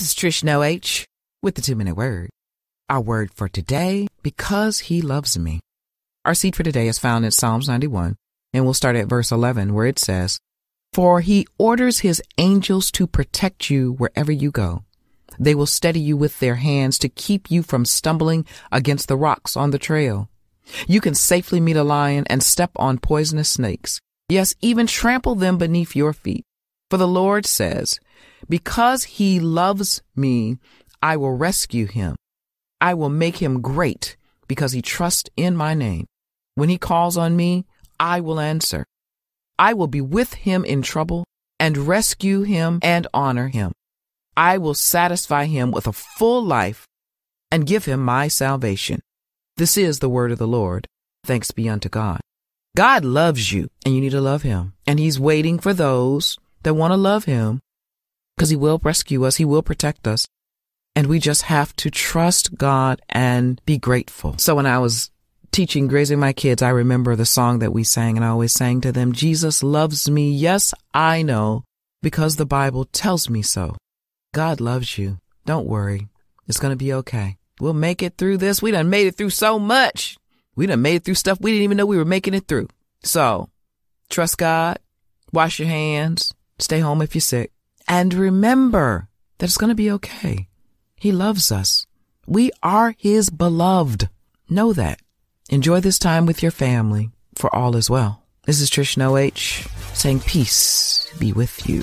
This is Trish Noh H with the two minute word. Our word for today, because he loves me. Our seed for today is found in Psalms 91, and we'll start at verse 11 where it says, For he orders his angels to protect you wherever you go. They will steady you with their hands to keep you from stumbling against the rocks on the trail. You can safely meet a lion and step on poisonous snakes. Yes, even trample them beneath your feet. For the Lord says, Because he loves me, I will rescue him. I will make him great because he trusts in my name. When he calls on me, I will answer. I will be with him in trouble and rescue him and honor him. I will satisfy him with a full life and give him my salvation. This is the word of the Lord. Thanks be unto God. God loves you and you need to love him. And he's waiting for those that want to love him because he will rescue us. He will protect us. And we just have to trust God and be grateful. So when I was teaching, grazing my kids, I remember the song that we sang and I always sang to them, Jesus loves me. Yes, I know because the Bible tells me so. God loves you. Don't worry. It's going to be okay. We'll make it through this. We done made it through so much. We done made it through stuff we didn't even know we were making it through. So trust God. Wash your hands. Stay home if you're sick. And remember that it's going to be okay. He loves us. We are his beloved. Know that. Enjoy this time with your family for all is well. This is Trish Noh saying peace be with you.